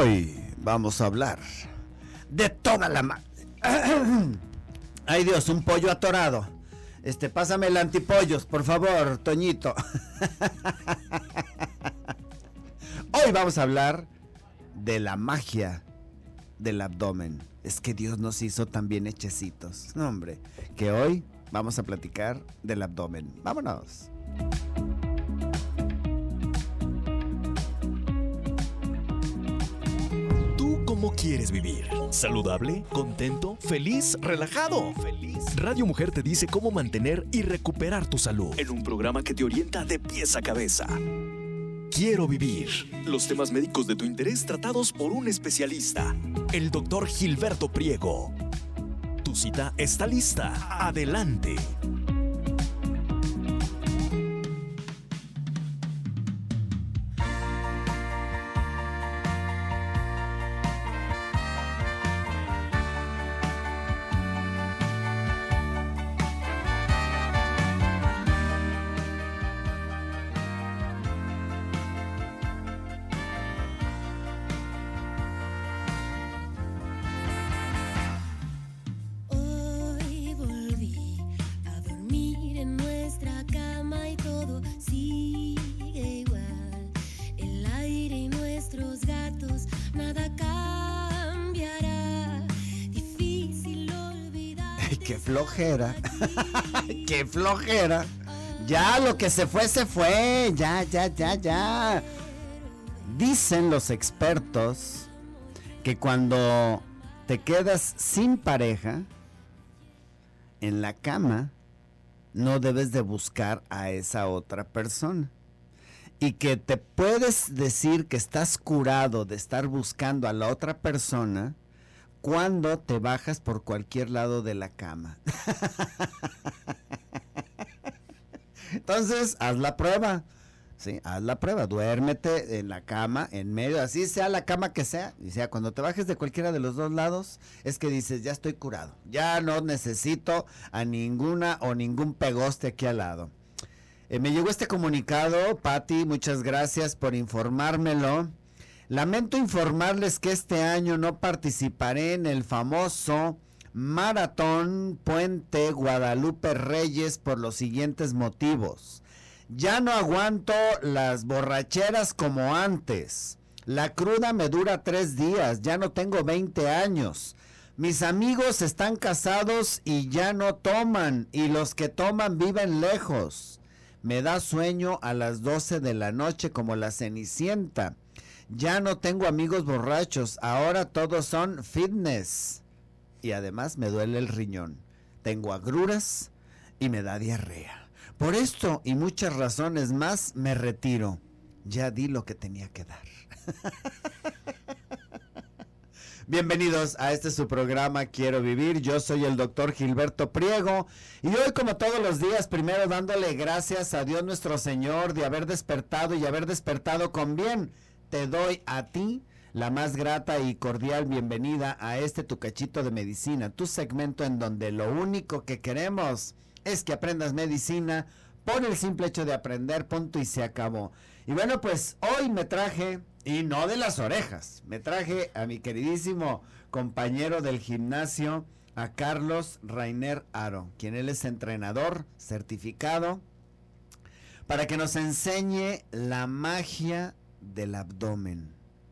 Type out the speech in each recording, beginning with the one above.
Hoy vamos a hablar de toda la... magia. Ay Dios, un pollo atorado. Este, pásame el antipollos, por favor, Toñito. Hoy vamos a hablar de la magia del abdomen. Es que Dios nos hizo también bien hechecitos. No, hombre, que hoy vamos a platicar del abdomen. Vámonos. quieres vivir. ¿Saludable? ¿Contento? ¿Feliz? ¿Relajado? Feliz. Radio Mujer te dice cómo mantener y recuperar tu salud en un programa que te orienta de pies a cabeza. Quiero vivir. Los temas médicos de tu interés tratados por un especialista, el doctor Gilberto Priego. Tu cita está lista. Adelante. flojera. qué flojera. Ya lo que se fue, se fue. Ya, ya, ya, ya. Dicen los expertos que cuando te quedas sin pareja en la cama, no debes de buscar a esa otra persona. Y que te puedes decir que estás curado de estar buscando a la otra persona cuando te bajas por cualquier lado de la cama. Entonces, haz la prueba. Sí, haz la prueba, duérmete en la cama, en medio, así sea la cama que sea, y sea cuando te bajes de cualquiera de los dos lados, es que dices, ya estoy curado, ya no necesito a ninguna o ningún pegoste aquí al lado. Eh, me llegó este comunicado, Patti, muchas gracias por informármelo. Lamento informarles que este año no participaré en el famoso Maratón Puente Guadalupe Reyes por los siguientes motivos. Ya no aguanto las borracheras como antes. La cruda me dura tres días, ya no tengo 20 años. Mis amigos están casados y ya no toman, y los que toman viven lejos. Me da sueño a las 12 de la noche como la cenicienta ya no tengo amigos borrachos, ahora todos son fitness. Y además me duele el riñón. Tengo agruras y me da diarrea. Por esto y muchas razones más me retiro. Ya di lo que tenía que dar. Bienvenidos a este su programa Quiero Vivir. Yo soy el doctor Gilberto Priego y hoy como todos los días, primero dándole gracias a Dios nuestro Señor de haber despertado y haber despertado con bien te doy a ti la más grata y cordial bienvenida a este tu cachito de medicina, tu segmento en donde lo único que queremos es que aprendas medicina por el simple hecho de aprender, punto y se acabó. Y bueno, pues hoy me traje, y no de las orejas, me traje a mi queridísimo compañero del gimnasio, a Carlos Rainer Aro, quien él es entrenador certificado, para que nos enseñe la magia del abdomen.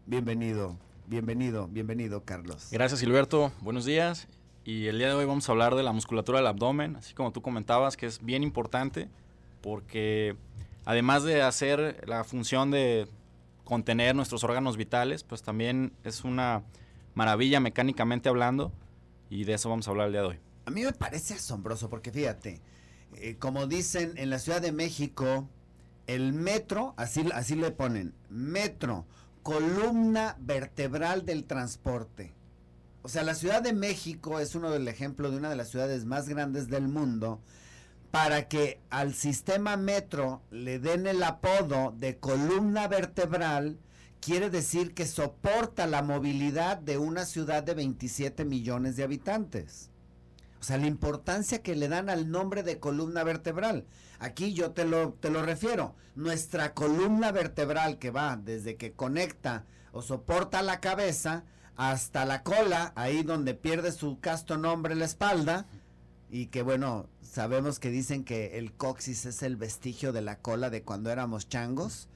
Bienvenido, bienvenido, bienvenido, Carlos. Gracias, Gilberto. Buenos días. Y el día de hoy vamos a hablar de la musculatura del abdomen, así como tú comentabas, que es bien importante porque además de hacer la función de contener nuestros órganos vitales, pues también es una maravilla mecánicamente hablando y de eso vamos a hablar el día de hoy. A mí me parece asombroso porque fíjate, eh, como dicen en la Ciudad de México, el metro, así, así le ponen, metro, columna vertebral del transporte. O sea, la Ciudad de México es uno del ejemplo de una de las ciudades más grandes del mundo para que al sistema metro le den el apodo de columna vertebral, quiere decir que soporta la movilidad de una ciudad de 27 millones de habitantes. O sea, la importancia que le dan al nombre de columna vertebral. Aquí yo te lo, te lo refiero. Nuestra columna vertebral que va desde que conecta o soporta la cabeza hasta la cola, ahí donde pierde su casto nombre la espalda. Y que bueno, sabemos que dicen que el coxis es el vestigio de la cola de cuando éramos changos.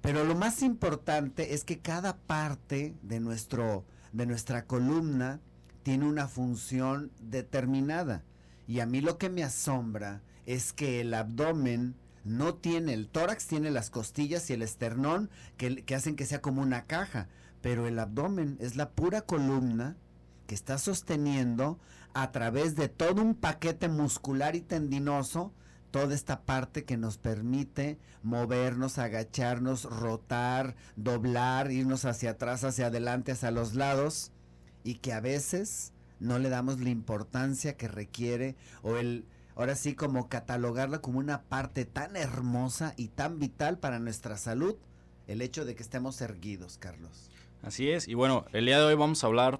Pero lo más importante es que cada parte de, nuestro, de nuestra columna tiene una función determinada. Y a mí lo que me asombra es que el abdomen no tiene, el tórax tiene las costillas y el esternón que, que hacen que sea como una caja, pero el abdomen es la pura columna que está sosteniendo a través de todo un paquete muscular y tendinoso toda esta parte que nos permite movernos, agacharnos, rotar, doblar, irnos hacia atrás, hacia adelante, hacia los lados y que a veces no le damos la importancia que requiere o el ahora sí como catalogarla como una parte tan hermosa y tan vital para nuestra salud, el hecho de que estemos erguidos, Carlos. Así es, y bueno, el día de hoy vamos a hablar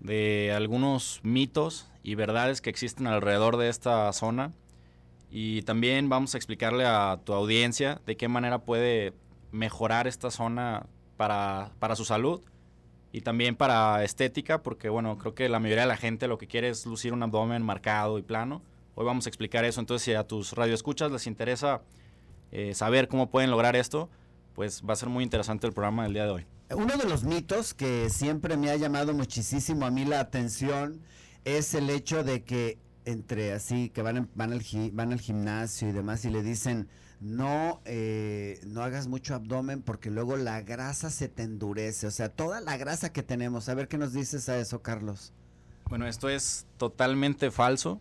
de algunos mitos y verdades que existen alrededor de esta zona y también vamos a explicarle a tu audiencia de qué manera puede mejorar esta zona para, para su salud y también para estética, porque bueno, creo que la mayoría de la gente lo que quiere es lucir un abdomen marcado y plano. Hoy vamos a explicar eso, entonces si a tus radioescuchas les interesa eh, saber cómo pueden lograr esto, pues va a ser muy interesante el programa del día de hoy. Uno de los mitos que siempre me ha llamado muchísimo a mí la atención es el hecho de que entre así, que van, al, van al gimnasio y demás y le dicen, no, eh, no hagas mucho abdomen porque luego la grasa se te endurece. O sea, toda la grasa que tenemos. A ver qué nos dices a eso, Carlos. Bueno, esto es totalmente falso.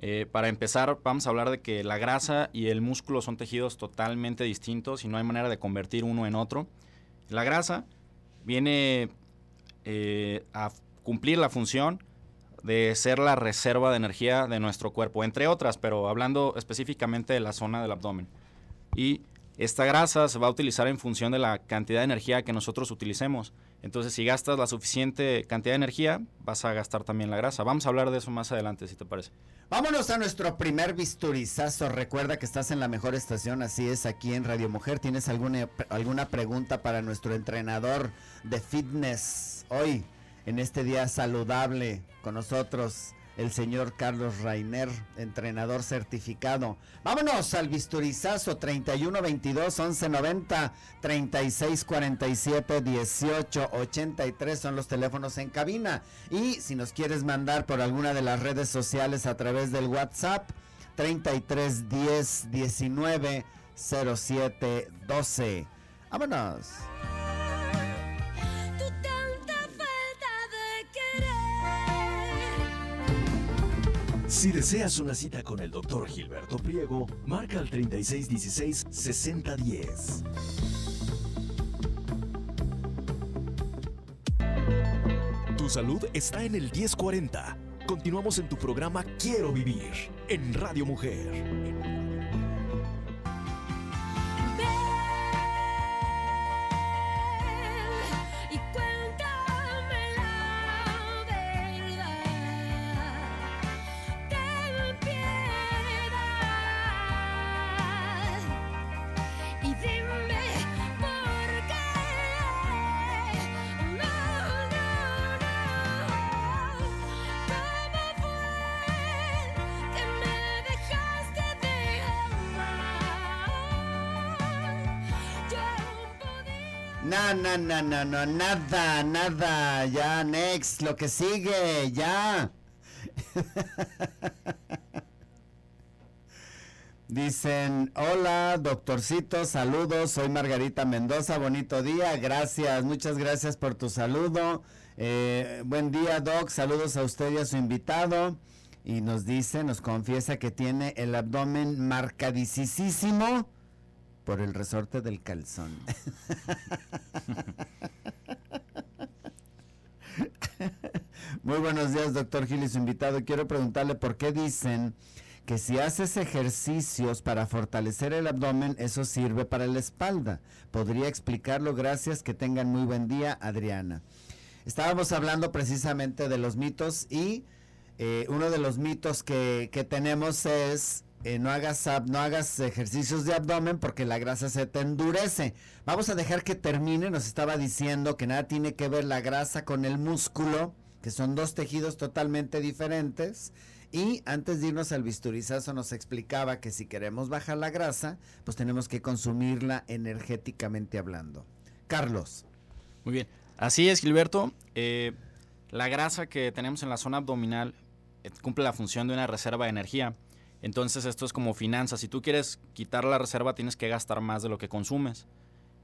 Eh, para empezar, vamos a hablar de que la grasa y el músculo son tejidos totalmente distintos y no hay manera de convertir uno en otro. La grasa viene eh, a cumplir la función de ser la reserva de energía de nuestro cuerpo, entre otras, pero hablando específicamente de la zona del abdomen. Y esta grasa se va a utilizar en función de la cantidad de energía que nosotros utilicemos. Entonces, si gastas la suficiente cantidad de energía, vas a gastar también la grasa. Vamos a hablar de eso más adelante, si te parece. Vámonos a nuestro primer bisturizazo. Recuerda que estás en la mejor estación, así es, aquí en Radio Mujer. ¿Tienes alguna, alguna pregunta para nuestro entrenador de fitness hoy, en este día saludable con nosotros? el señor Carlos Rainer, entrenador certificado. Vámonos al bisturizazo 31 22 11 90 36 47 18 83 son los teléfonos en cabina. Y si nos quieres mandar por alguna de las redes sociales a través del WhatsApp 33 10 19 07 12. Vámonos. Si deseas una cita con el doctor Gilberto Priego, marca al 3616-6010. Tu salud está en el 1040. Continuamos en tu programa Quiero Vivir, en Radio Mujer. no, no, nada, nada. Ya, next, lo que sigue, ya. Dicen, hola, doctorcito, saludos, soy Margarita Mendoza, bonito día, gracias, muchas gracias por tu saludo. Eh, buen día, doc, saludos a usted y a su invitado. Y nos dice, nos confiesa que tiene el abdomen marcadicísimo por el resorte del calzón. Muy buenos días, doctor Gil y su invitado. Quiero preguntarle por qué dicen que si haces ejercicios para fortalecer el abdomen, eso sirve para la espalda. Podría explicarlo. Gracias. Que tengan muy buen día, Adriana. Estábamos hablando precisamente de los mitos y eh, uno de los mitos que, que tenemos es eh, no, hagas no hagas ejercicios de abdomen porque la grasa se te endurece. Vamos a dejar que termine, nos estaba diciendo que nada tiene que ver la grasa con el músculo, que son dos tejidos totalmente diferentes. Y antes de irnos al bisturizazo nos explicaba que si queremos bajar la grasa, pues tenemos que consumirla energéticamente hablando. Carlos. Muy bien. Así es, Gilberto. Eh, la grasa que tenemos en la zona abdominal eh, cumple la función de una reserva de energía. Entonces esto es como finanzas. Si tú quieres quitar la reserva, tienes que gastar más de lo que consumes.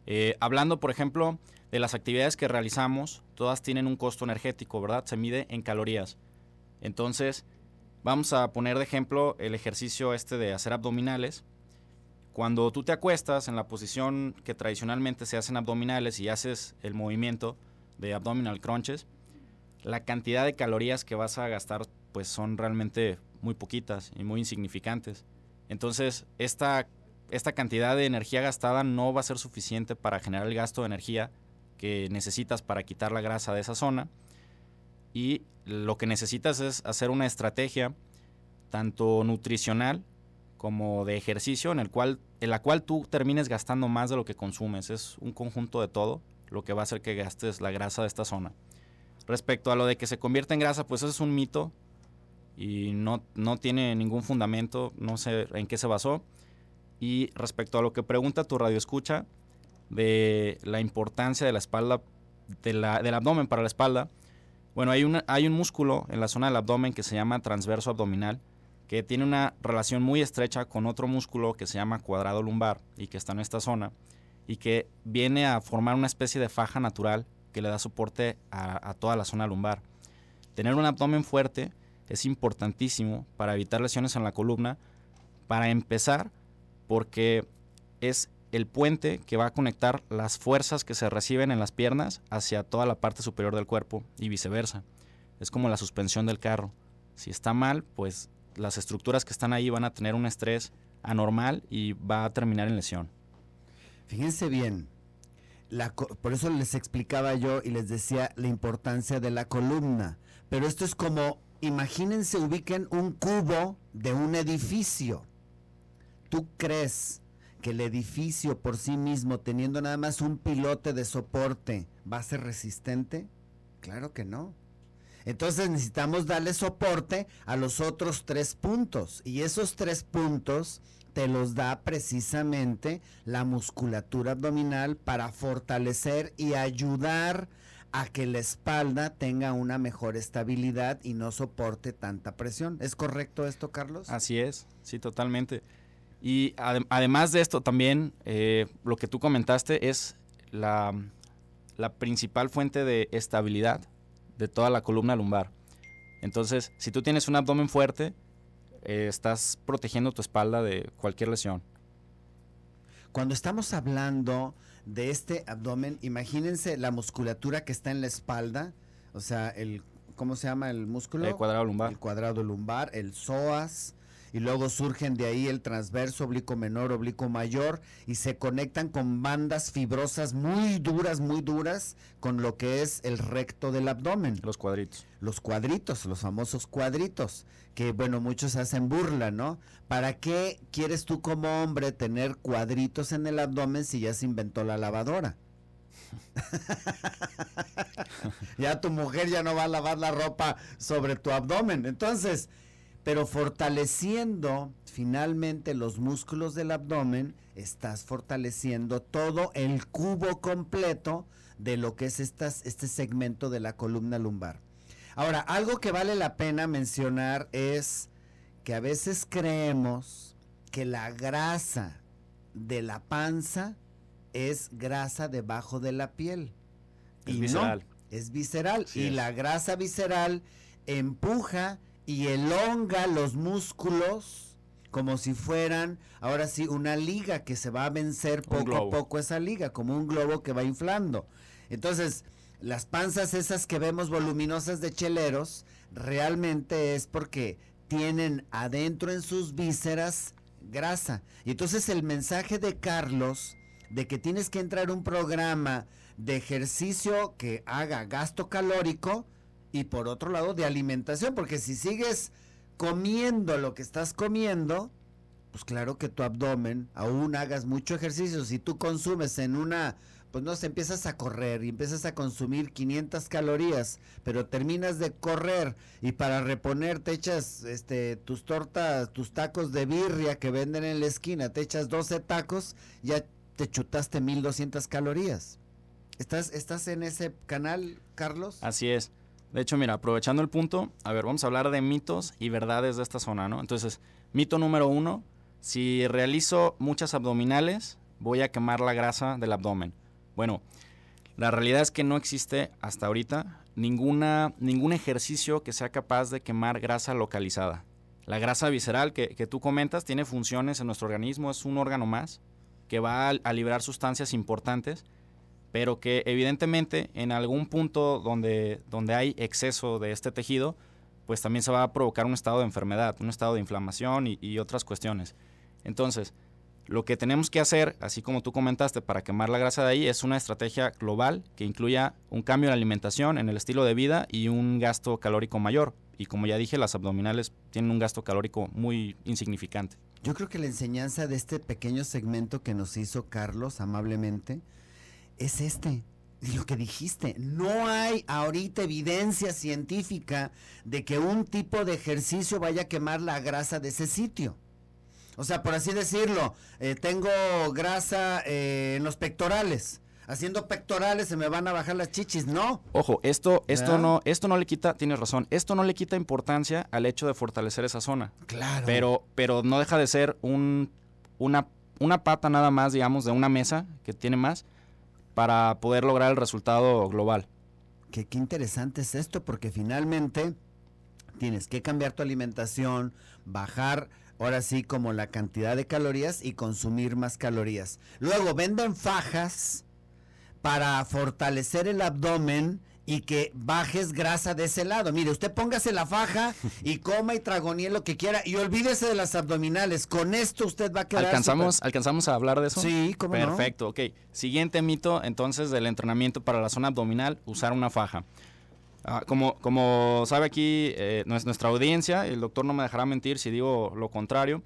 Eh, hablando, por ejemplo, de las actividades que realizamos, todas tienen un costo energético, ¿verdad? Se mide en calorías. Entonces, vamos a poner de ejemplo el ejercicio este de hacer abdominales. Cuando tú te acuestas en la posición que tradicionalmente se hacen abdominales y haces el movimiento de abdominal crunches, la cantidad de calorías que vas a gastar pues son realmente muy poquitas y muy insignificantes. Entonces, esta, esta cantidad de energía gastada no va a ser suficiente para generar el gasto de energía que necesitas para quitar la grasa de esa zona. Y lo que necesitas es hacer una estrategia tanto nutricional como de ejercicio en, el cual, en la cual tú termines gastando más de lo que consumes. Es un conjunto de todo lo que va a hacer que gastes la grasa de esta zona. Respecto a lo de que se convierte en grasa, pues eso es un mito y no, no tiene ningún fundamento, no sé en qué se basó. Y respecto a lo que pregunta tu radio escucha de la importancia de la espalda, del abdomen para la espalda, bueno, hay, un hay un músculo en la zona del abdomen que se llama transverso abdominal, que tiene una relación muy estrecha con otro músculo que se llama cuadrado lumbar y que está en esta zona y que viene a formar una especie de faja natural que le da soporte a toda la zona lumbar. Tener un abdomen fuerte es importantísimo para evitar lesiones en la columna. Para empezar, porque es el puente que va a conectar las fuerzas que se reciben en las piernas hacia toda la parte superior del cuerpo y viceversa. Es como la suspensión del carro. Si está mal, pues las estructuras que están ahí van a tener un estrés anormal y va a terminar en lesión. Fíjense bien, por eso les explicaba yo y les decía la importancia de la columna, pero esto es como imagínense, ubiquen un cubo de un edificio. ¿Tú crees que el edificio por sí mismo, teniendo nada más un pilote de soporte, va a ser resistente? Claro que no. Entonces necesitamos darle soporte a los otros tres puntos. Y esos tres puntos te los da precisamente la musculatura abdominal para fortalecer y ayudar a que la espalda tenga una mejor estabilidad y no soporte tanta presión. ¿Es correcto esto, Carlos? Así es, sí, totalmente. Y además de esto también, eh, lo que tú comentaste es la, principal fuente de estabilidad de toda la columna lumbar. Entonces, si tú tienes un abdomen fuerte, eh, estás protegiendo tu espalda de cualquier lesión. Cuando estamos hablando de este abdomen, imagínense la musculatura que está en la espalda, o sea, el, ¿cómo se llama el músculo? El cuadrado lumbar. El cuadrado lumbar, el psoas, y luego surgen de ahí el transverso, oblicuo menor, oblicuo mayor y se conectan con bandas fibrosas muy duras, muy duras con lo que es el recto del abdomen. Los cuadritos. Los cuadritos, los famosos cuadritos, que bueno, muchos hacen burla, ¿no? ¿Para qué quieres tú como hombre tener cuadritos en el abdomen si ya se inventó la lavadora? ya tu mujer ya no va a lavar la ropa sobre tu abdomen. Entonces, pero fortaleciendo finalmente los músculos del abdomen, estás fortaleciendo todo el cubo completo de lo que es este segmento de la columna lumbar. Ahora, algo que vale la pena mencionar es que a veces creemos que la grasa de la panza es grasa debajo de la piel. y No, es visceral. y la grasa visceral empuja y elonga los músculos como si fueran, ahora sí, una liga que se va a vencer poco a poco esa liga, como un globo que va inflando. Entonces, las panzas esas que vemos voluminosas de cheleros, realmente es porque tienen adentro en sus vísceras grasa. Y entonces el mensaje de Carlos de que tienes que entrar un programa de ejercicio que haga gasto calórico, y por otro lado de alimentación, porque si sigues comiendo lo que estás comiendo, pues claro que tu abdomen, aún hagas mucho ejercicio, si tú consumes en una, pues no sé, empiezas a correr y empiezas a consumir 500 calorías, pero terminas de correr y para reponer te echas este, tus tortas, tus tacos de birria que venden en la esquina, te echas 12 tacos, ya te chutaste 1200 calorías. ¿Estás, ¿Estás en ese canal, Carlos? Así es. De hecho, mira, aprovechando el punto, a ver, vamos a hablar de mitos y verdades de esta zona, ¿no? Entonces, mito número uno, si realizo muchas abdominales, voy a quemar la grasa del abdomen. Bueno, la realidad es que no existe hasta ahorita ninguna, ningún ejercicio que sea capaz de quemar grasa localizada. La grasa visceral que, tú comentas tiene funciones en nuestro organismo, es un órgano más que va a, librar sustancias importantes pero que evidentemente en algún punto donde, donde hay exceso de este tejido, pues también se va a provocar un estado de enfermedad, un estado de inflamación y, y otras cuestiones. Entonces, lo que tenemos que hacer, así como tú comentaste, para quemar la grasa de ahí, es una estrategia global que incluya un cambio en la alimentación, en el estilo de vida y un gasto calórico mayor. Y como ya dije, las abdominales tienen un gasto calórico muy insignificante. Yo creo que la enseñanza de este pequeño segmento que nos hizo Carlos amablemente es este. Lo que dijiste, no hay ahorita evidencia científica de que un tipo de ejercicio vaya a quemar la grasa de ese sitio. O sea, por así decirlo, eh, tengo grasa eh, en los pectorales haciendo pectorales se me van a bajar las chichis, ¿no? Ojo, esto, esto no, esto no le quita, tienes razón, esto no le quita importancia al hecho de fortalecer esa zona. Claro. Pero, pero no deja de ser un, una, una pata nada más, digamos, de una mesa que tiene más, para poder lograr el resultado global. qué interesante es esto, porque finalmente tienes que cambiar tu alimentación, bajar ahora sí como la cantidad de calorías y consumir más calorías. Luego venden fajas para fortalecer el abdomen y que bajes grasa de ese lado. Mire, usted póngase la faja y coma y tragonie lo que quiera y olvídese de las abdominales. Con esto usted va a quedar. ¿Alcanzamos, ¿alcanzamos a hablar de eso? Sí, ¿cómo Perfecto, ok. Siguiente mito, entonces, del entrenamiento para la zona abdominal, usar una faja. Ah, como, como sabe aquí eh, nuestra audiencia, el doctor no me dejará mentir si digo lo contrario.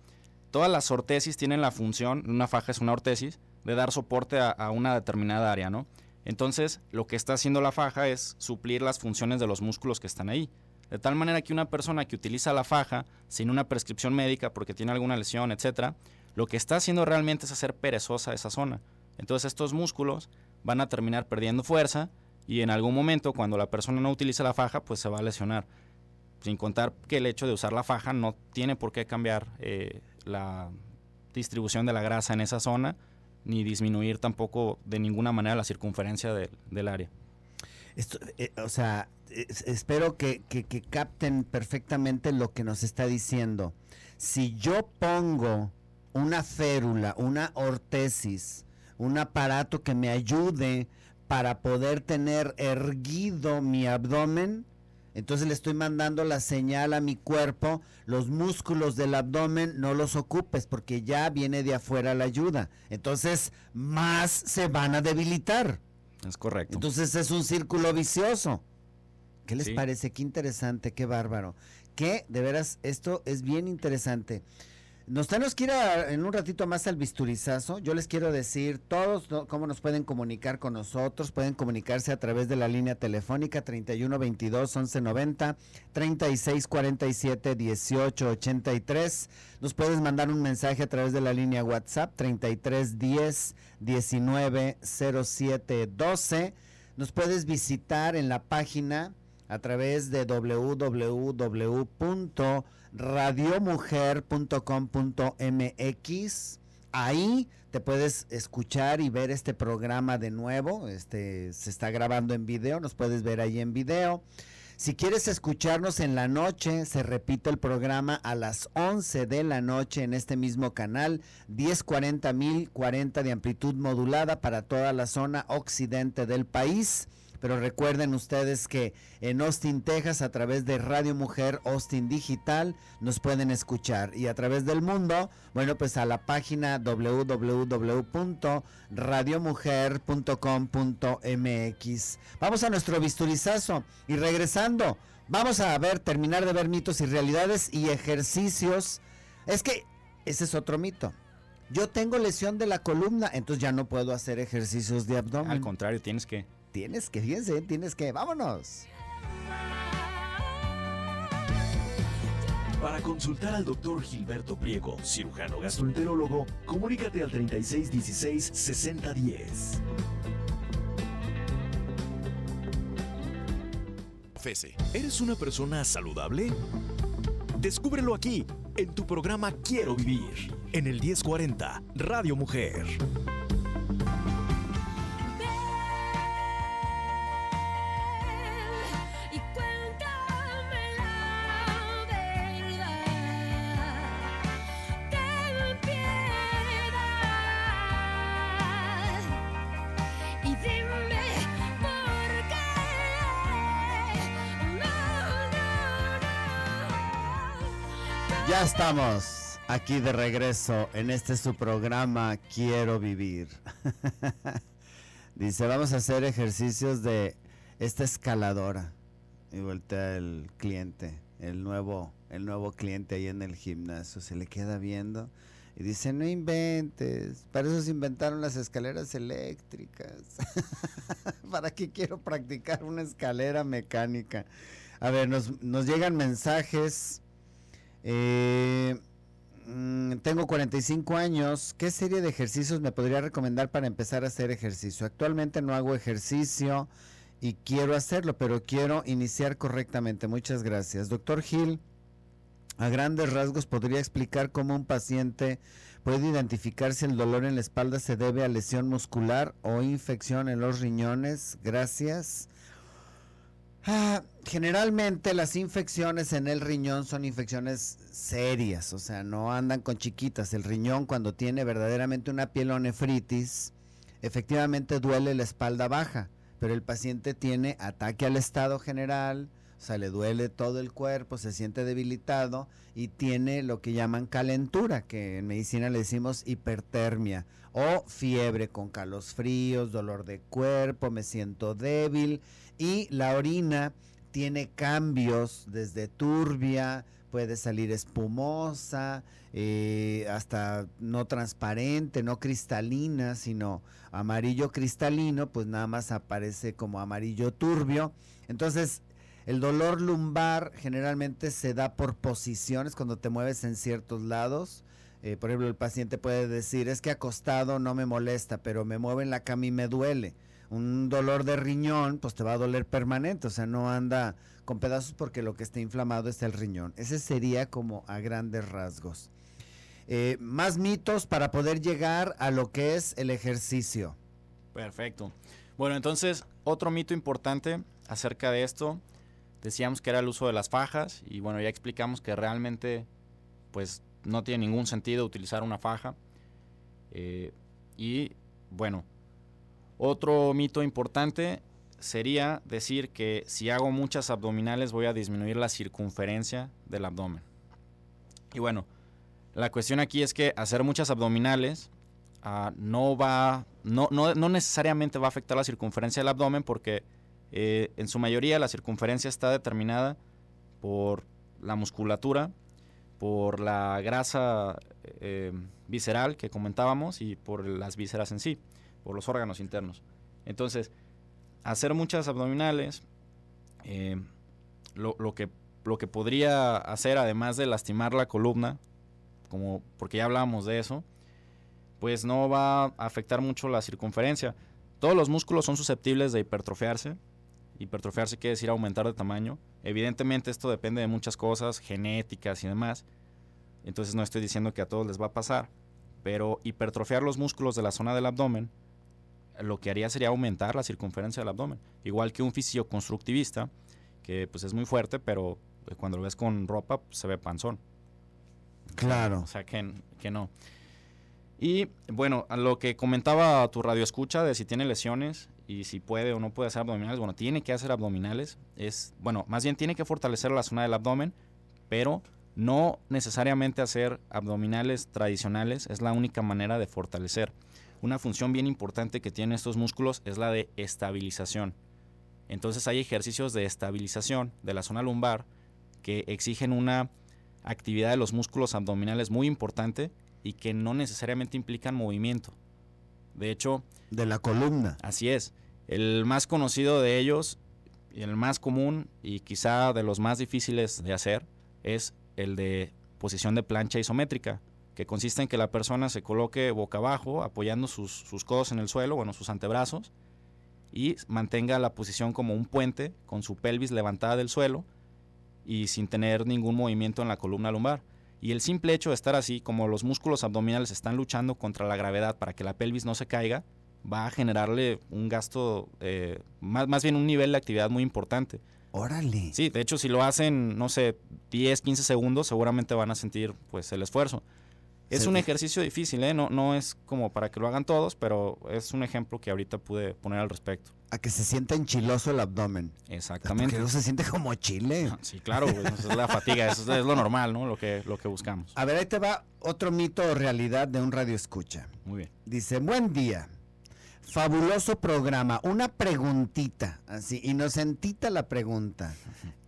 Todas las ortesis tienen la función, una faja es una ortesis, de dar soporte a una determinada área, ¿no? Entonces, lo que está haciendo la faja es suplir las funciones de los músculos que están ahí. De tal manera que una persona que utiliza la faja sin una prescripción médica porque tiene alguna lesión, etcétera lo que está haciendo realmente es hacer perezosa esa zona. Entonces estos músculos van a terminar perdiendo fuerza y en algún momento cuando la persona no utiliza la faja pues se va a lesionar. Sin contar que el hecho de usar la faja no tiene por qué cambiar eh, la distribución de la grasa en esa zona ni disminuir tampoco de ninguna manera la circunferencia del área. Esto, eh, o sea, espero que, que, capten perfectamente lo que nos está diciendo. Si yo pongo una férula, una ortesis, un aparato que me ayude para poder tener erguido mi abdomen, entonces le estoy mandando la señal a mi cuerpo, los músculos del abdomen no los ocupes porque ya viene de afuera la ayuda. Entonces más se van a debilitar. Es correcto. Entonces es un círculo vicioso. ¿Qué les parece? Qué interesante, qué bárbaro. Que de veras esto es bien interesante. Nos tenemos que ir en un ratito más al bisturizazo. Yo les quiero decir todos cómo nos pueden comunicar con nosotros. Pueden comunicarse a través de la línea telefónica 3122-1190, 3647-1883. Nos puedes mandar un mensaje a través de la línea WhatsApp 3310 12 Nos puedes visitar en la página a través de www radiomujer.com.mx. Ahí te puedes escuchar y ver este programa de nuevo. Este se está grabando en video, nos puedes ver ahí en video. Si quieres escucharnos en la noche, se repite el programa a las 11 de la noche en este mismo canal, 1040 40 de amplitud modulada para toda la zona occidente del país pero recuerden ustedes que en Austin, Texas, a través de Radio Mujer Austin Digital, nos pueden escuchar. Y a través del mundo, bueno, pues a la página www.radiomujer.com.mx. Vamos a nuestro bisturizazo y regresando, vamos a ver, terminar de ver mitos y realidades y ejercicios. Es que ese es otro mito yo tengo lesión de la columna, entonces ya no puedo hacer ejercicios de abdomen. Al contrario, tienes que tienes que, fíjense, tienes que, vámonos. Para consultar al doctor Gilberto Priego, cirujano gastroenterólogo, comunícate al 3616-6010. Fese, ¿eres una persona saludable? Descúbrelo aquí, en tu programa Quiero Vivir, en el 1040, Radio Mujer. Ya estamos aquí de regreso en este su programa Quiero Vivir. Dice, vamos a hacer ejercicios de esta escaladora. Y voltea el cliente, el nuevo, el nuevo cliente ahí en el gimnasio, se le queda viendo y dice, no inventes, para eso se inventaron las escaleras eléctricas. ¿Para qué quiero practicar una escalera mecánica? A ver, nos, nos llegan mensajes eh, mm, tengo 45 años. ¿Qué serie de ejercicios me podría recomendar para empezar a hacer ejercicio? Actualmente no hago ejercicio y quiero hacerlo, pero quiero iniciar correctamente. Muchas gracias. Doctor Gil, a grandes rasgos podría explicar cómo un paciente puede identificar si el dolor en la espalda se debe a lesión muscular o infección en los riñones. Gracias. Ah, generalmente las infecciones en el riñón son infecciones serias, o sea, no andan con chiquitas. El riñón cuando tiene verdaderamente una pielonefritis, efectivamente duele la espalda baja, pero el paciente tiene ataque al estado general, o sea, le duele todo el cuerpo, se siente debilitado y tiene lo que llaman calentura, que en medicina le decimos hipertermia, o fiebre con calos fríos, dolor de cuerpo, me siento débil y la orina tiene cambios desde turbia, puede salir espumosa, eh, hasta no transparente, no cristalina, sino amarillo cristalino, pues nada más aparece como amarillo turbio. Entonces, el dolor lumbar generalmente se da por posiciones cuando te mueves en ciertos lados. Eh, por ejemplo, el paciente puede decir, es que acostado no me molesta, pero me mueve en la cama y me duele un dolor de riñón, pues te va a doler permanente, o sea, no anda con pedazos porque lo que está inflamado es el riñón. Ese sería como a grandes rasgos. Eh, más mitos para poder llegar a lo que es el ejercicio. Perfecto. Bueno, entonces, otro mito importante acerca de esto, decíamos que era el uso de las fajas y bueno, ya explicamos que realmente pues no tiene ningún sentido utilizar una faja. Eh, y bueno, otro mito importante sería decir que si hago muchas abdominales voy a disminuir la circunferencia del abdomen. Y bueno, la cuestión aquí es que hacer muchas abdominales ah, no va, no, necesariamente va a afectar la circunferencia del abdomen porque eh, en su mayoría la circunferencia está determinada por la musculatura, por la grasa eh, visceral que comentábamos y por las vísceras en sí por los órganos internos. Entonces, hacer muchas abdominales, eh, lo, lo, que, lo que podría hacer, además de lastimar la columna, como porque ya hablábamos de eso, pues no va a afectar mucho la circunferencia. Todos los músculos son susceptibles de hipertrofiarse. Hipertrofiarse quiere decir aumentar de tamaño. Evidentemente esto depende de muchas cosas, genéticas y demás. Entonces no estoy diciendo que a todos les va a pasar. Pero hipertrofiar los músculos de la zona del abdomen lo que haría sería aumentar la circunferencia del abdomen. Igual que un fisioconstructivista, que pues es muy fuerte, pero eh, cuando lo ves con ropa pues, se ve panzón. Claro. O sea que, que no. Y bueno, lo que comentaba tu radio escucha de si tiene lesiones y si puede o no puede hacer abdominales, bueno, tiene que hacer abdominales, es, bueno, más bien tiene que fortalecer la zona del abdomen, pero no necesariamente hacer abdominales tradicionales es la única manera de fortalecer. Una función bien importante que tienen estos músculos es la de estabilización. Entonces hay ejercicios de estabilización de la zona lumbar que exigen una actividad de los músculos abdominales muy importante y que no necesariamente implican movimiento. De hecho... De la columna. Así es. El más conocido de ellos, el más común y quizá de los más difíciles de hacer, es el de posición de plancha isométrica que consiste en que la persona se coloque boca abajo, apoyando sus, codos en el suelo, bueno, sus antebrazos, y mantenga la posición como un puente, con su pelvis levantada del suelo y sin tener ningún movimiento en la columna lumbar. Y el simple hecho de estar así, como los músculos abdominales están luchando contra la gravedad para que la pelvis no se caiga, va a generarle un gasto, eh, más, más bien un nivel de actividad muy importante. Órale. Sí, de hecho, si lo hacen, no sé, 10, 15 segundos, seguramente van a sentir pues el esfuerzo. Es un ejercicio difícil, ¿eh? no, no es como para que lo hagan todos, pero es un ejemplo que ahorita pude poner al respecto. A que se sienta enchiloso el abdomen. Exactamente. Que no se siente como chile. Ah, sí, claro, es la fatiga, eso es lo normal, ¿no? Lo que, lo que buscamos. A ver, ahí te va otro mito o realidad de un radio escucha. Muy bien. Dice, buen día. Fabuloso programa. Una preguntita, así, inocentita la pregunta.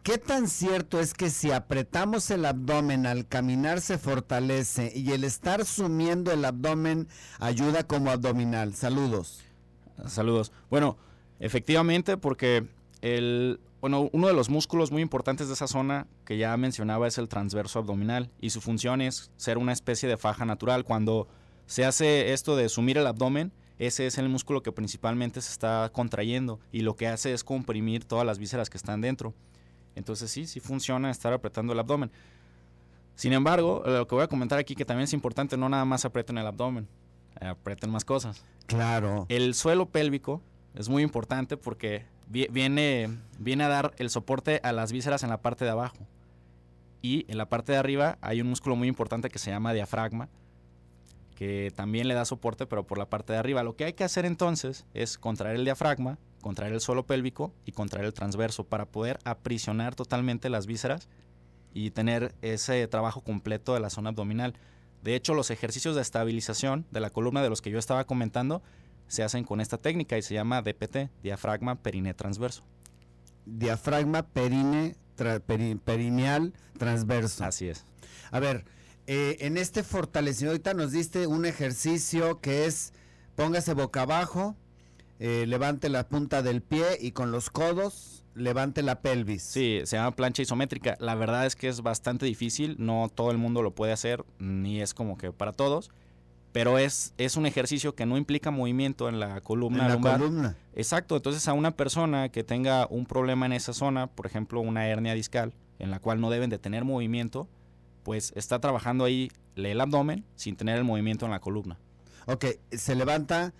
¿Qué tan cierto es que si apretamos el abdomen al caminar se fortalece y el estar sumiendo el abdomen ayuda como abdominal? Saludos. Saludos. Bueno, efectivamente porque el, uno de los músculos muy importantes de esa zona que ya mencionaba es el transverso abdominal y su función es ser una especie de faja natural. Cuando se hace esto de sumir el abdomen, ese es el músculo que principalmente se está contrayendo y lo que hace es comprimir todas las vísceras que están dentro. Entonces sí, sí funciona estar apretando el abdomen. Sin embargo, lo que voy a comentar aquí que también es importante, no nada más aprieten el abdomen, aprieten más cosas. Claro. El suelo pélvico es muy importante porque viene, viene a dar el soporte a las vísceras en la parte de abajo. Y en la parte de arriba hay un músculo muy importante que se llama diafragma, que también le da soporte, pero por la parte de arriba. Lo que hay que hacer entonces es contraer el diafragma contraer el suelo pélvico y contraer el transverso para poder aprisionar totalmente las vísceras y tener ese trabajo completo de la zona abdominal. De hecho, los ejercicios de estabilización de la columna de los que yo estaba comentando se hacen con esta técnica y se llama DPT, diafragma perine transverso. Diafragma perine perineal transverso. Así es. A ver, eh, en este fortalecimiento ahorita nos diste un ejercicio que es póngase boca abajo, eh, levante la punta del pie y con los codos levante la pelvis. Sí, se llama plancha isométrica. La verdad es que es bastante difícil, no todo el mundo lo puede hacer, ni es como que para todos. Pero es, es un ejercicio que no implica movimiento en la columna. columna. Exacto, entonces a una persona que tenga un problema en esa zona, por ejemplo una hernia discal, en la cual no deben de tener movimiento, pues está trabajando ahí el abdomen sin tener el movimiento en la columna. Ok, se levanta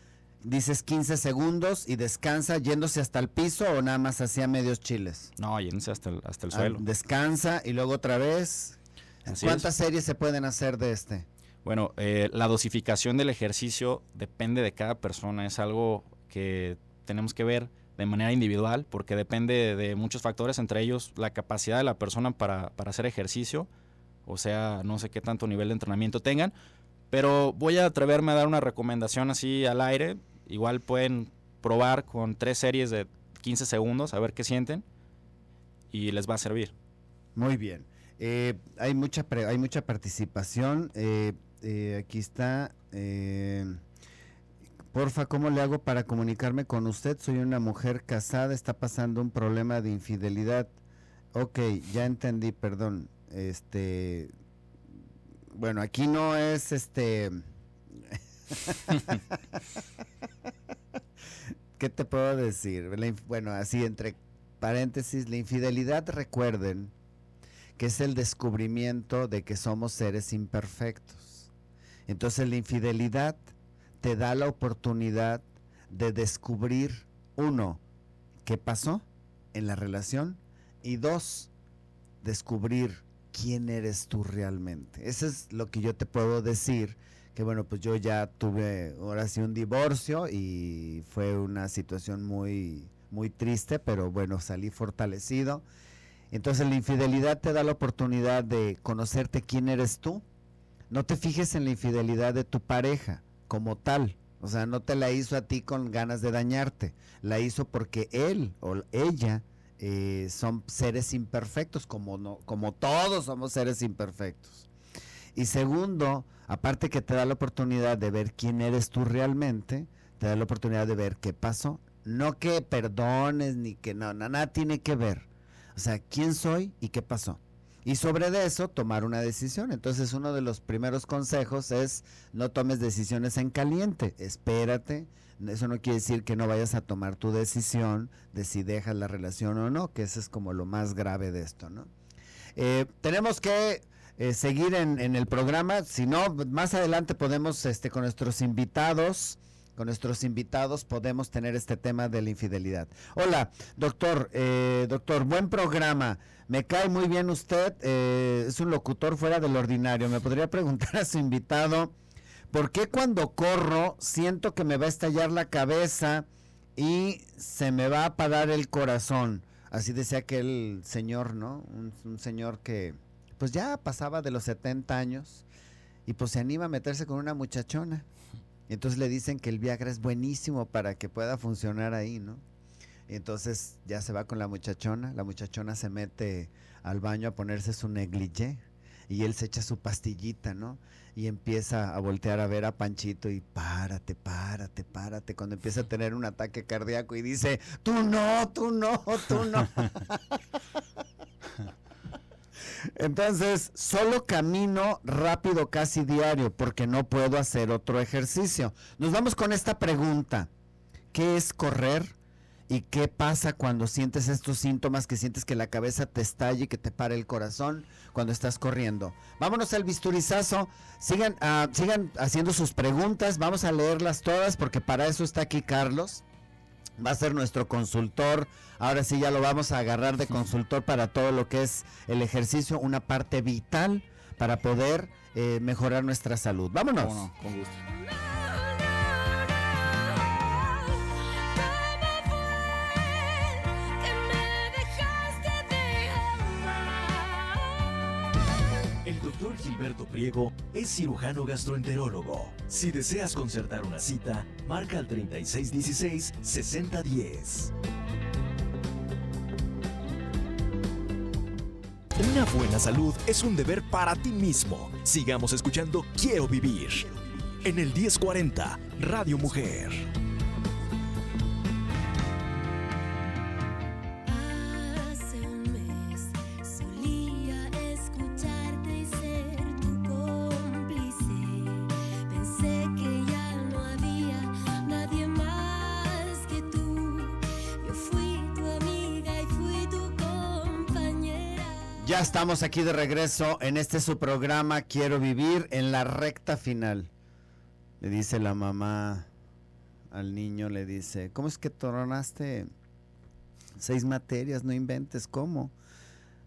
dices 15 segundos y descansa yéndose hasta el piso o nada más hacia medios chiles? No, yéndose hasta el, ah, suelo. Descansa y luego otra vez. ¿Cuántas series se pueden hacer de este? Bueno, eh, la dosificación del ejercicio depende de cada persona. Es algo que tenemos que ver de manera individual porque depende de muchos factores, entre ellos la capacidad de la persona para, para hacer ejercicio. O sea, no sé qué tanto nivel de entrenamiento tengan, pero voy a atreverme a dar una recomendación así al aire Igual pueden probar con tres series de 15 segundos a ver qué sienten y les va a servir. Muy bien. Eh, hay, mucha hay mucha participación. Eh, eh, aquí está. Porfa, ¿cómo le hago para comunicarme con usted? Soy una mujer casada, está pasando un problema de infidelidad. Ok, ya entendí, perdón. Este, bueno, aquí no es este ¿Qué te puedo decir? Bueno, así entre paréntesis, la infidelidad, recuerden, que es el descubrimiento de que somos seres imperfectos. Entonces la infidelidad te da la oportunidad de descubrir, uno, qué pasó en la relación y dos, descubrir quién eres tú realmente. Eso es lo que yo te puedo decir que bueno, pues yo ya tuve ahora sí un divorcio y fue una situación muy, muy triste, pero bueno, salí fortalecido. Entonces la infidelidad te da la oportunidad de conocerte quién eres tú. No te fijes en la infidelidad de tu pareja como tal. O sea, no te la hizo a ti con ganas de dañarte. La hizo porque él o ella eh, son seres imperfectos, como, no, como todos somos seres imperfectos. Y segundo, aparte que te da la oportunidad de ver quién eres tú realmente, te da la oportunidad de ver qué pasó. No que perdones ni que no, nada tiene que ver. O sea, quién soy y qué pasó. Y sobre eso, tomar una decisión. Entonces, uno de los primeros consejos es no tomes decisiones en caliente. Espérate. Eso no quiere decir que no vayas a tomar tu decisión de si dejas la relación o no, que eso es como lo más grave de esto, ¿no? Eh, tenemos que eh, seguir en, el programa. Si no, más adelante podemos, este, con nuestros invitados, con nuestros invitados podemos tener este tema de la infidelidad. Hola, doctor, eh, doctor, buen programa. Me cae muy bien usted, eh, es un locutor fuera del ordinario. Me podría preguntar a su invitado, ¿por qué cuando corro siento que me va a estallar la cabeza y se me va a parar el corazón? Así decía aquel señor, ¿no? un señor que pues ya pasaba de los 70 años y pues se anima a meterse con una muchachona. entonces le dicen que el Viagra es buenísimo para que pueda funcionar ahí, ¿no? Y entonces ya se va con la muchachona, la muchachona se mete al baño a ponerse su negligé y él se echa su pastillita, ¿no? Y empieza a voltear a ver a Panchito y párate, párate, párate, cuando empieza a tener un ataque cardíaco y dice, tú no, tú no, tú no. Entonces, solo camino rápido casi diario porque no puedo hacer otro ejercicio. Nos vamos con esta pregunta. ¿Qué es correr? ¿Y qué pasa cuando sientes estos síntomas que sientes que la cabeza te estalla y que te para el corazón cuando estás corriendo? Vámonos al bisturizazo. Sigan, ah, sigan haciendo sus preguntas. Vamos a leerlas todas porque para eso está aquí Carlos va a ser nuestro consultor. Ahora sí ya lo vamos a agarrar de consultor para todo lo que es el ejercicio, una parte vital para poder eh, mejorar nuestra salud. Vámonos. Priego es cirujano gastroenterólogo. Si deseas concertar una cita, marca al 3616-6010. Una buena salud es un deber para ti mismo. Sigamos escuchando Quiero Vivir en el 1040 Radio Mujer. estamos aquí de regreso en este su programa Quiero vivir en la recta final. Le dice la mamá al niño, le dice, ¿cómo es que toronaste seis materias? No inventes, ¿cómo?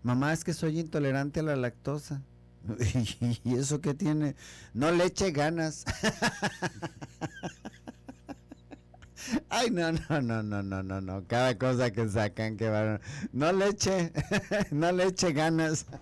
Mamá, es que soy intolerante a la lactosa. ¿Y eso qué tiene? No le eche ganas. Ay, no, no, no, no, no, no, no. Cada cosa que sacan, que van. No le eche, no le eche ganas.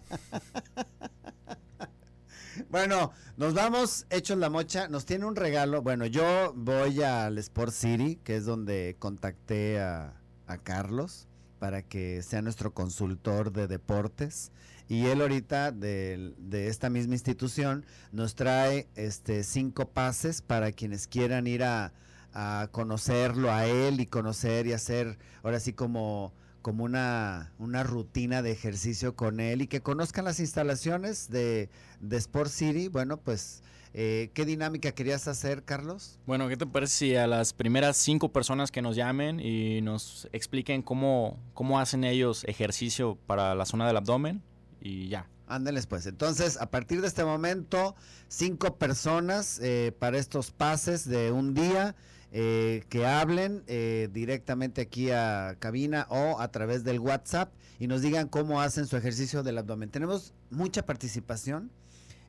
Bueno, nos vamos, hechos la mocha, nos tiene un regalo. Bueno, yo voy al Sport City, que es donde contacté a, Carlos para que sea nuestro consultor de deportes. Y él ahorita de, de, esta misma institución nos trae este cinco pases para quienes quieran ir a, a conocerlo a él y conocer y hacer ahora sí como como una, rutina de ejercicio con él y que conozcan las instalaciones de, de Sport City. Bueno, pues, eh, ¿qué dinámica querías hacer, Carlos? Bueno, ¿qué te parece si a las primeras cinco personas que nos llamen y nos expliquen cómo, cómo hacen ellos ejercicio para la zona del abdomen? Y ya, Ándenles pues. Entonces, a partir de este momento, cinco personas eh, para estos pases de un día. Eh, que hablen eh, directamente aquí a cabina o a través del WhatsApp y nos digan cómo hacen su ejercicio del abdomen. Tenemos mucha participación.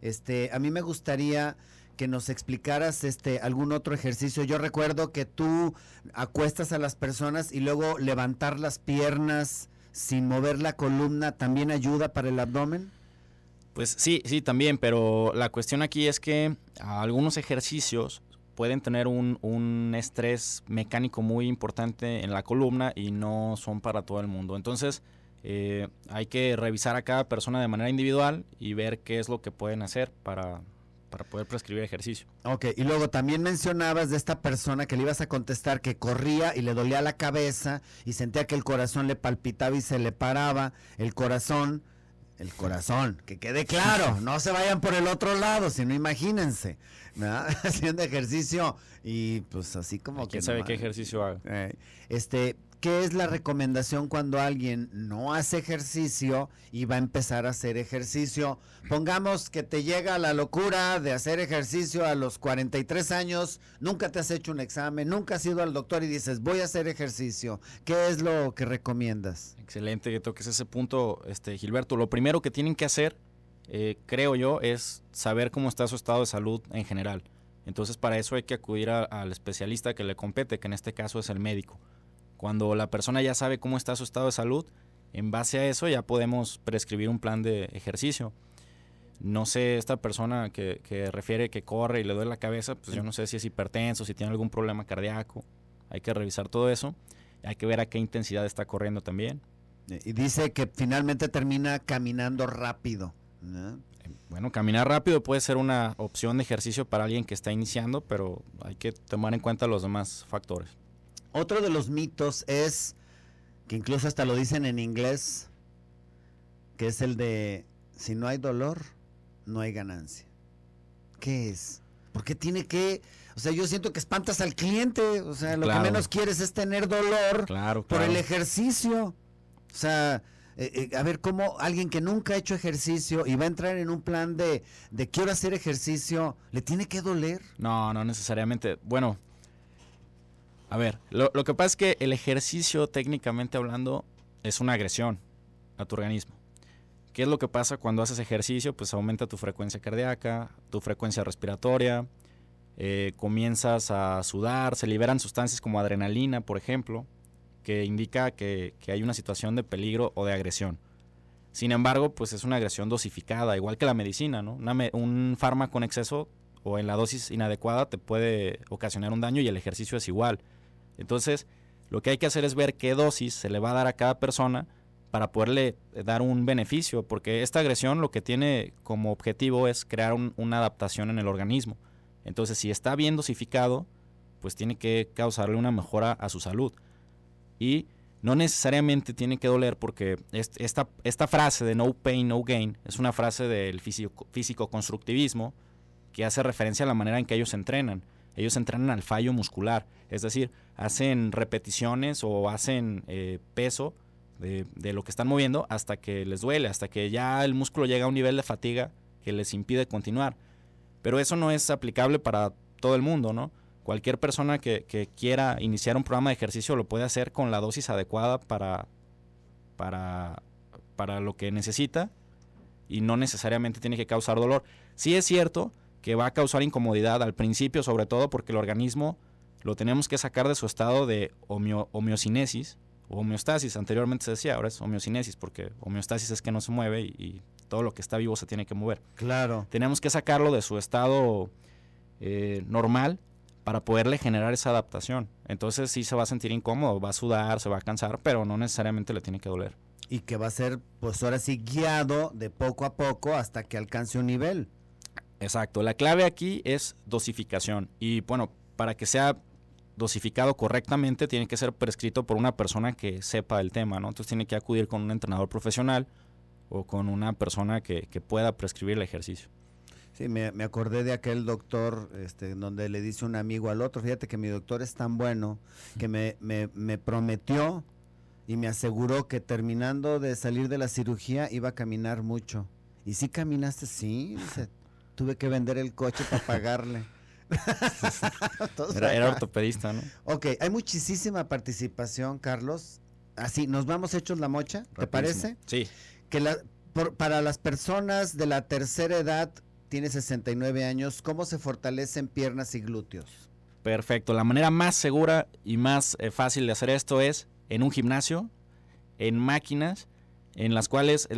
Este, a mí me gustaría que nos explicaras este algún otro ejercicio. Yo recuerdo que tú acuestas a las personas y luego levantar las piernas sin mover la columna también ayuda para el abdomen. Pues sí, sí, también, pero la cuestión aquí es que algunos ejercicios pueden tener un, un, estrés mecánico muy importante en la columna y no son para todo el mundo. Entonces eh, hay que revisar a cada persona de manera individual y ver qué es lo que pueden hacer para, para poder prescribir ejercicio. Ok, y luego también mencionabas de esta persona que le ibas a contestar que corría y le dolía la cabeza y sentía que el corazón le palpitaba y se le paraba el corazón el corazón, que quede claro, no se vayan por el otro lado, sino imagínense, ¿verdad? haciendo ejercicio y pues así como que... ¿Quién sabe qué ejercicio haga? Eh, este, ¿Qué es la recomendación cuando alguien no hace ejercicio y va a empezar a hacer ejercicio? Pongamos que te llega la locura de hacer ejercicio a los 43 años, nunca te has hecho un examen, nunca has ido al doctor y dices, voy a hacer ejercicio. ¿Qué es lo que recomiendas? Excelente que toques ese punto, este, Gilberto. Lo primero que tienen que hacer, eh, creo yo, es saber cómo está su estado de salud en general. Entonces, para eso hay que acudir al especialista que le compete, que en este caso es el médico. Cuando la persona ya sabe cómo está su estado de salud, en base a eso ya podemos prescribir un plan de ejercicio. No sé, esta persona que, refiere que corre y le duele la cabeza, pues yo no sé si es hipertenso, si tiene algún problema cardíaco. Hay que revisar todo eso. Hay que ver a qué intensidad está corriendo también. Y dice que finalmente termina caminando rápido. Eh, bueno, caminar rápido puede ser una opción de ejercicio para alguien que está iniciando, pero hay que tomar en cuenta los demás factores. Otro de los mitos es, que incluso hasta lo dicen en inglés, que es el de, si no hay dolor, no hay ganancia. ¿Qué es? Porque tiene que... O sea, yo siento que espantas al cliente. O sea, lo que menos quieres es tener dolor por el ejercicio. O sea, eh, eh, a ver cómo alguien que nunca ha hecho ejercicio y va a entrar en un plan de, de quiero hacer ejercicio, ¿le tiene que doler? No, no necesariamente. Bueno, a ver, lo, que pasa es que el ejercicio, técnicamente hablando, es una agresión a tu organismo. ¿Qué es lo que pasa cuando haces ejercicio? Pues aumenta tu frecuencia cardíaca, tu frecuencia respiratoria, eh, comienzas a sudar, se liberan sustancias como adrenalina, por ejemplo, que indica que, hay una situación de peligro o de agresión. Sin embargo, pues es una agresión dosificada, igual que la medicina, ¿no? un fármaco en exceso o en la dosis inadecuada te puede ocasionar un daño y el ejercicio es igual. Entonces, lo que hay que hacer es ver qué dosis se le va a dar a cada persona para poderle eh, dar un beneficio, porque esta agresión lo que tiene como objetivo es crear una adaptación en el organismo. Entonces, si está bien dosificado, pues tiene que causarle una mejora a su salud. Y no necesariamente tiene que doler porque esta, frase de no pain, no gain es una frase del físico-constructivismo que hace referencia a la manera en que ellos entrenan ellos entrenan al fallo muscular, es decir, hacen repeticiones o hacen eh, peso de, lo que están moviendo hasta que les duele, hasta que ya el músculo llega a un nivel de fatiga que les impide continuar. Pero eso no es aplicable para todo el mundo, ¿no? Cualquier persona que, quiera iniciar un programa de ejercicio lo puede hacer con la dosis adecuada para, para, para lo que necesita y no necesariamente tiene que causar dolor. Sí es cierto que va a causar incomodidad al principio, sobre todo porque el organismo lo tenemos que sacar de su estado de homeocinesis o homeostasis. Anteriormente se decía, ahora es homeocinesis, porque homeostasis es que no se mueve y, todo lo que está vivo se tiene que mover. Claro. Tenemos que sacarlo de su estado eh, normal para poderle generar esa adaptación. Entonces sí se va a sentir incómodo, va a sudar, se va a cansar, pero no necesariamente le tiene que doler. Y que va a ser, pues ahora sí, guiado de poco a poco hasta que alcance un nivel. Exacto, la clave aquí es dosificación. Y bueno, para que sea dosificado correctamente, tiene que ser prescrito por una persona que sepa el tema, ¿no? Entonces tiene que acudir con un entrenador profesional o con una persona que, pueda prescribir el ejercicio. Sí, me, acordé de aquel doctor este, donde le dice un amigo al otro, fíjate que mi doctor es tan bueno que me, me, prometió y me aseguró que terminando de salir de la cirugía iba a caminar mucho. ¿Y si caminaste? Sí, dice, tuve que vender el coche para pagarle. era, ortopedista, ¿no? Ok, hay muchísima participación, Carlos. Así, nos vamos hechos la mocha, ¿te parece? Sí. Que para las personas de la tercera edad, tiene 69 años, ¿cómo se fortalecen piernas y glúteos? Perfecto, la manera más segura y más eh, fácil de hacer esto es en un gimnasio, en máquinas en las cuales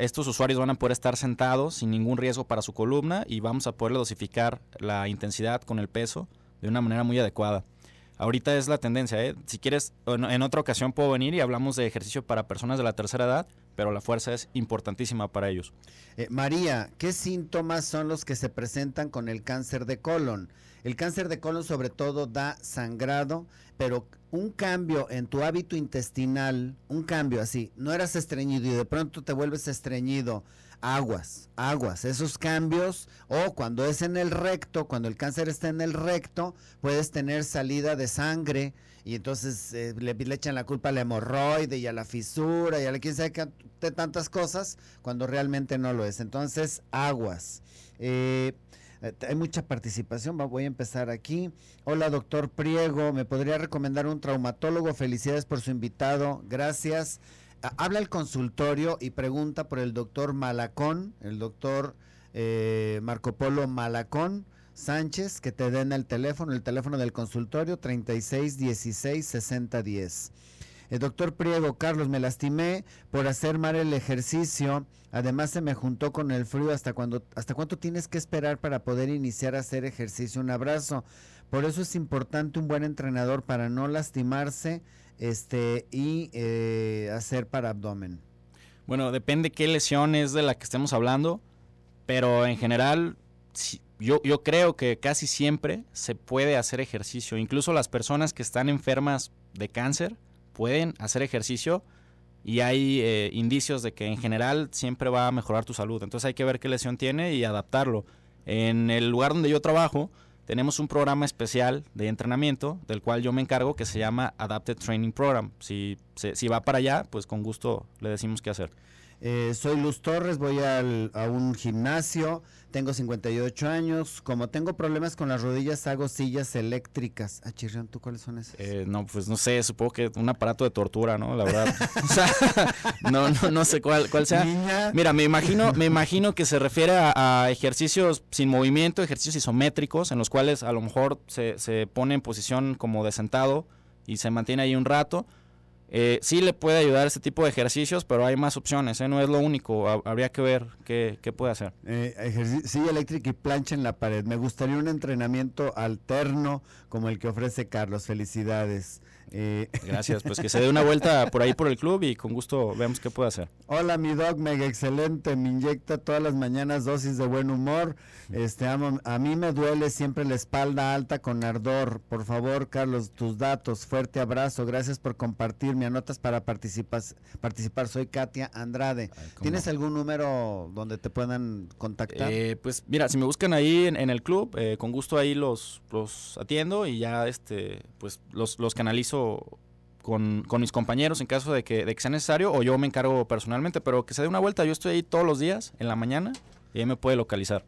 estos usuarios van a poder estar sentados sin ningún riesgo para su columna y vamos a poder dosificar la intensidad con el peso de una manera muy adecuada. Ahorita es la tendencia, ¿eh? si quieres, en, otra ocasión puedo venir y hablamos de ejercicio para personas de la tercera edad, pero la fuerza es importantísima para ellos. Eh, María, ¿qué síntomas son los que se presentan con el cáncer de colon? El cáncer de colon sobre todo da sangrado, pero un cambio en tu hábito intestinal, un cambio así, no eras estreñido y de pronto te vuelves estreñido, aguas, aguas, esos cambios o cuando es en el recto, cuando el cáncer está en el recto, puedes tener salida de sangre y entonces eh, le, echan la culpa al la hemorroide y a la fisura y a la quién sabe tantas cosas cuando realmente no lo es. Entonces, aguas. Eh, eh, hay mucha participación, voy a empezar aquí. Hola, doctor Priego, ¿me podría recomendar un traumatólogo? Felicidades por su invitado, gracias. Ah, habla el consultorio y pregunta por el doctor Malacón, el doctor eh, Marco Polo Malacón. Sánchez, que te den el teléfono, el teléfono del consultorio 36 16 60 10. El doctor Priego, Carlos, me lastimé por hacer mal el ejercicio. Además se me juntó con el frío hasta hasta cuánto tienes que esperar para poder iniciar a hacer ejercicio. Un abrazo. Por eso es importante un buen entrenador para no lastimarse este y eh, hacer para abdomen. Bueno, depende qué lesión es de la que estemos hablando, pero en general yo creo que casi siempre se puede hacer ejercicio. Incluso las personas que están enfermas de cáncer, pueden hacer ejercicio y hay eh, indicios de que en general siempre va a mejorar tu salud. Entonces hay que ver qué lesión tiene y adaptarlo. En el lugar donde yo trabajo tenemos un programa especial de entrenamiento del cual yo me encargo que se llama Adapted Training Program. Si, va para allá, pues con gusto le decimos qué hacer. Eh, soy Luz Torres, voy a un gimnasio, tengo 58 años. Como tengo problemas con las rodillas, hago sillas eléctricas. Ah, ¿tú cuáles son esas? Eh, no, pues no sé, supongo que un aparato de tortura, ¿no? La verdad. o sea, no, no, no sé cuál, cuál sea. Mira, me imagino, me imagino que se refiere a, ejercicios sin movimiento, ejercicios isométricos, en los cuales a lo mejor se, se pone en posición como de sentado y se mantiene ahí un rato eh, sí le puede ayudar este tipo de ejercicios, pero hay más opciones, ¿eh? no es lo único, habría que ver qué, puede hacer. Eh, sí, eléctrica y plancha en la pared. Me gustaría un entrenamiento alterno como el que ofrece Carlos. Felicidades. Eh, gracias, pues que se dé una vuelta por ahí por el club y con gusto vemos qué puede hacer. Hola, mi dog, mega excelente, me inyecta todas las mañanas dosis de buen humor. Este, amo, a mí me duele siempre la espalda alta con ardor. Por favor, Carlos, tus datos, fuerte abrazo, gracias por compartirme. anotas para participar, participar. soy Katia Andrade. ¿Tienes algún número donde te puedan contactar? Eh, pues mira, si me buscan ahí en, el club, eh, con gusto ahí los, los atiendo y ya este, pues los canalizo con, mis compañeros en caso de que, sea necesario o yo me encargo personalmente, pero que se dé una vuelta. Yo estoy ahí todos los días, en la mañana, y ahí me puede localizar.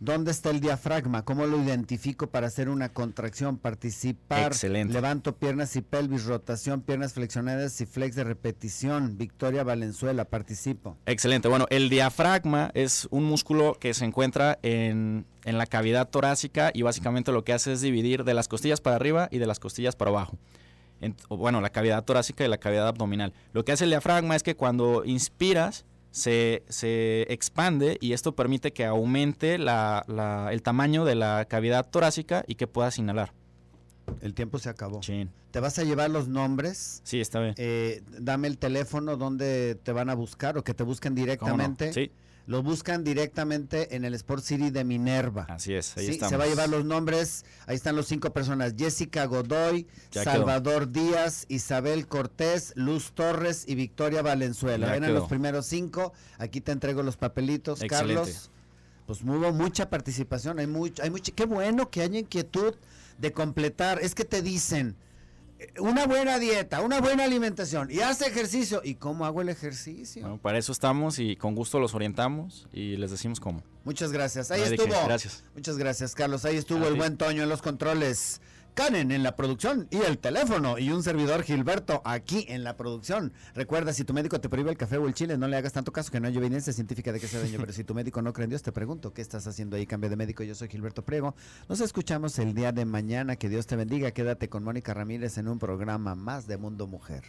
¿Dónde está el diafragma? ¿Cómo lo identifico para hacer una contracción? Participar. Levanto piernas y pelvis, rotación, piernas flexionadas y flex de repetición. Victoria Valenzuela, participo. Excelente. Bueno, el diafragma es un músculo que se encuentra en, en la cavidad torácica y básicamente lo que hace es dividir de las costillas para arriba y de las costillas para abajo bueno, la cavidad torácica y la cavidad abdominal. Lo que hace el diafragma es que cuando inspiras, se, se expande y esto permite que aumente la, la, el tamaño de la cavidad torácica y que puedas inhalar. El tiempo se acabó. ¿Te vas a llevar los nombres? Sí, está bien. Eh, dame el teléfono donde te van a buscar o que te busquen directamente. Sí. Lo buscan directamente en el Sport City de Minerva. Así es, ahí estamos. Se va a llevar los nombres. Ahí están los cinco personas: Jessica Godoy, Salvador Díaz, Isabel Cortés, Luz Torres y Victoria Valenzuela. Ven los primeros cinco. Aquí te entrego los papelitos, Carlos. Pues hubo mucha participación. Hay mucho, hay mucho. Qué bueno que haya inquietud de completar. Es que te dicen una buena dieta, una buena alimentación y hace ejercicio. ¿Y cómo hago el ejercicio? para eso estamos y con gusto los orientamos y les decimos cómo. Muchas gracias. Ahí estuvo. Gracias. Muchas gracias, Carlos. Ahí estuvo el buen Toño en los controles. Canen en la producción y el teléfono y un servidor Gilberto aquí en la producción. Recuerda, si tu médico te prohíbe el café o el chile, no le hagas tanto caso que no hay evidencia científica de que sea daño, pero si tu médico no cree en Dios, te pregunto, ¿qué estás haciendo ahí? Cambio de médico, yo soy Gilberto Prego. Nos escuchamos el día de mañana, que Dios te bendiga, quédate con Mónica Ramírez en un programa más de Mundo Mujer.